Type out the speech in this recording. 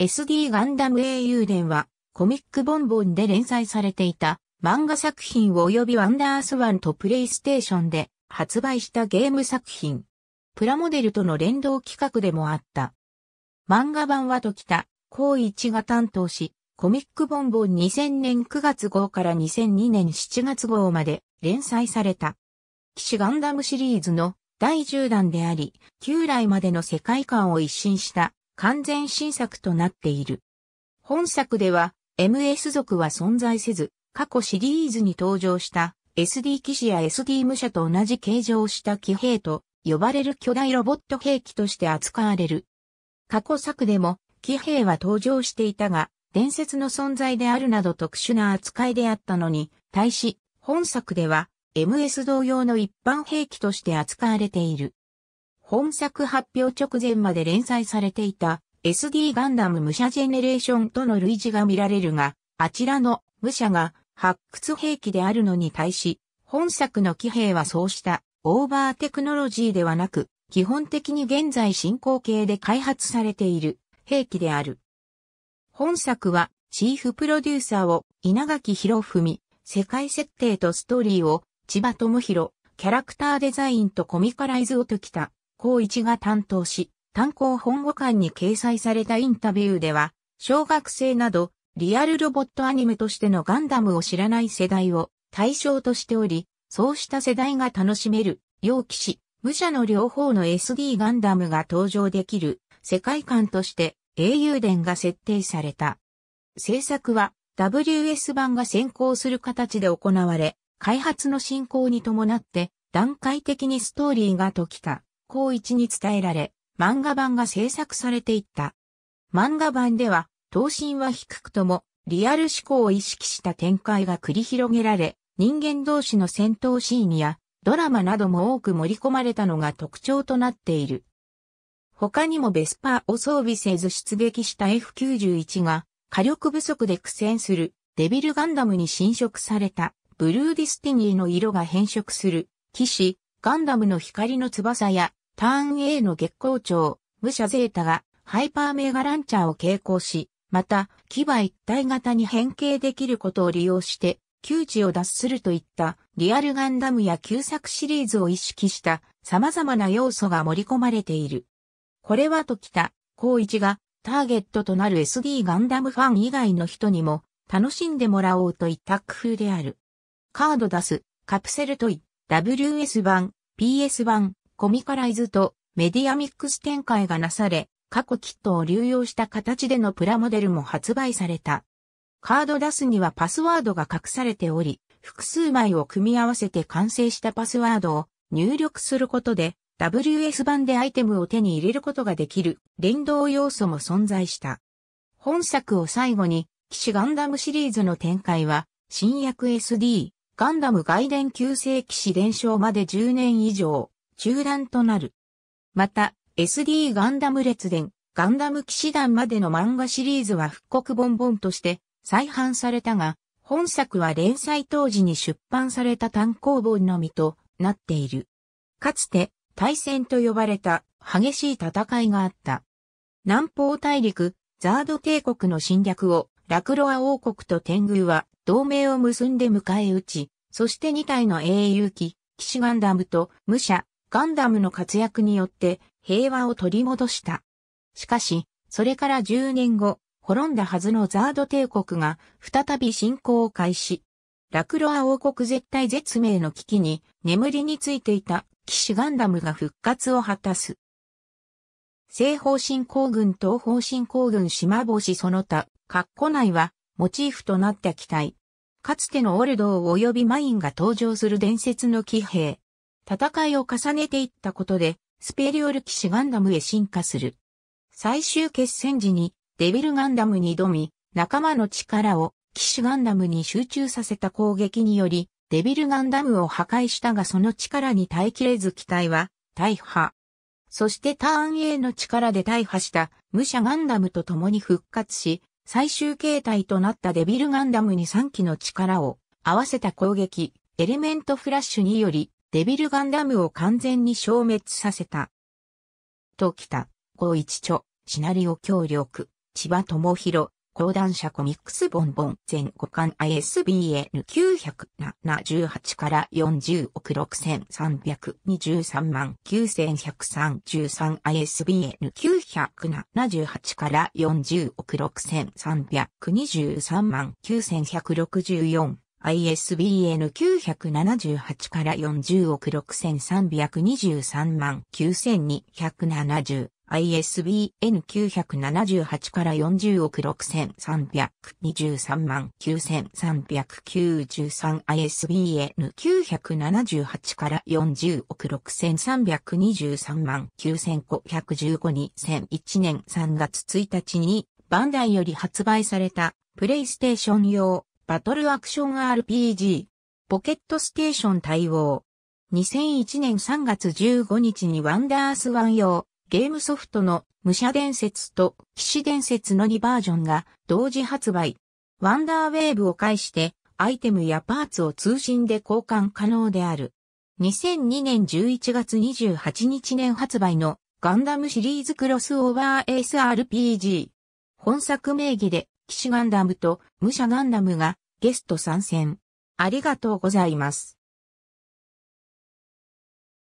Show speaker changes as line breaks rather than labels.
SD ガンダム英雄伝は、コミックボンボンで連載されていた漫画作品及びワンダースワンとプレイステーションで発売したゲーム作品。プラモデルとの連動企画でもあった。漫画版は時田、光一が担当し、コミックボンボン2000年9月号から2002年7月号まで連載された。騎士ガンダムシリーズの第10弾であり、旧来までの世界観を一新した完全新作となっている。本作では MS 族は存在せず、過去シリーズに登場した SD 騎士や SD 武者と同じ形状をした騎兵と呼ばれる巨大ロボット兵器として扱われる。過去作でも騎兵は登場していたが、伝説の存在であるなど特殊な扱いであったのに、対し、本作では MS 同様の一般兵器として扱われている。本作発表直前まで連載されていた SD ガンダム武者ジェネレーションとの類似が見られるが、あちらの武者が発掘兵器であるのに対し、本作の騎兵はそうしたオーバーテクノロジーではなく、基本的に現在進行形で開発されている兵器である。本作はチーフプロデューサーを稲垣博文、世界設定とストーリーを千葉智弘、キャラクターデザインとコミカライズをときた高一が担当し、炭鉱本語館に掲載されたインタビューでは、小学生など、リアルロボットアニメとしてのガンダムを知らない世代を対象としており、そうした世代が楽しめる、容器し、武者の両方の SD ガンダムが登場できる世界観として英雄伝が設定された。制作は WS 版が先行する形で行われ、開発の進行に伴って段階的にストーリーが解きた。光一に伝えられ、漫画版が制作されていった。漫画版では、闘身は低くとも、リアル思考を意識した展開が繰り広げられ、人間同士の戦闘シーンやドラマなども多く盛り込まれたのが特徴となっている。他にもベスパーを装備せず出撃した F91 が火力不足で苦戦するデビルガンダムに侵食されたブルーディスティニーの色が変色する騎士ガンダムの光の翼やターン A の月光町、武者ゼータがハイパーメガランチャーを傾向し、また、牙一体型に変形できることを利用して、窮地を脱するといったリアルガンダムや旧作シリーズを意識した様々な要素が盛り込まれている。これはときた、高一がターゲットとなる SD ガンダムファン以外の人にも楽しんでもらおうといった工夫である。カード出す、カプセルトイ、WS 版、PS 版、コミカライズとメディアミックス展開がなされ、過去キットを流用した形でのプラモデルも発売された。カードダスにはパスワードが隠されており、複数枚を組み合わせて完成したパスワードを入力することで、WS 版でアイテムを手に入れることができる連動要素も存在した。本作を最後に、騎士ガンダムシリーズの展開は、新薬 SD、ガンダム外伝旧世騎士伝承まで10年以上、中断となる。また、SD ガンダム列伝、ガンダム騎士団までの漫画シリーズは復刻ボンボンとして再販されたが、本作は連載当時に出版された単行本のみとなっている。かつて、対戦と呼ばれた激しい戦いがあった。南方大陸、ザード帝国の侵略を、ラクロア王国と天狗は同盟を結んで迎え撃ち、そして2体の英雄機、騎士ガンダムと武者、ガンダムの活躍によって平和を取り戻した。しかし、それから10年後、滅んだはずのザード帝国が再び侵攻を開始。ラクロア王国絶対絶命の危機に眠りについていた騎士ガンダムが復活を果たす。西方進行軍東方進行軍島星その他、括弧内はモチーフとなった機体。かつてのオルドー及びマインが登場する伝説の騎兵。戦いを重ねていったことで、スペリオル騎士ガンダムへ進化する。最終決戦時に、デビルガンダムに挑み、仲間の力を騎士ガンダムに集中させた攻撃により、デビルガンダムを破壊したがその力に耐えきれず機体は大破。そしてターン A の力で大破した武者ガンダムと共に復活し、最終形態となったデビルガンダムに3機の力を合わせた攻撃、エレメントフラッシュによりデビルガンダムを完全に消滅させた。ときた、高一著、シナリオ協力、千葉智弘、講談社コミックスボンボン全5巻 ISBN978 から40億6323万 9133ISBN978 から40億6323万9164 ISBN 978から40億6323万9270 ISBN 978から40億6323万 9393ISBN 978から40億6323万95152001年3月1日にバンダイより発売されたプレイステーション用バトルアクション RPG、ポケットステーション対応。2001年3月15日にワンダースワン用ゲームソフトの武者伝説と騎士伝説の2バージョンが同時発売。ワンダーウェーブを介してアイテムやパーツを通信で交換可能である。2002年11月28日年発売のガンダムシリーズクロスオーバース r p g 本作名義で騎士ガンダムと武者ガンダムがゲスト参戦。ありがとうございます。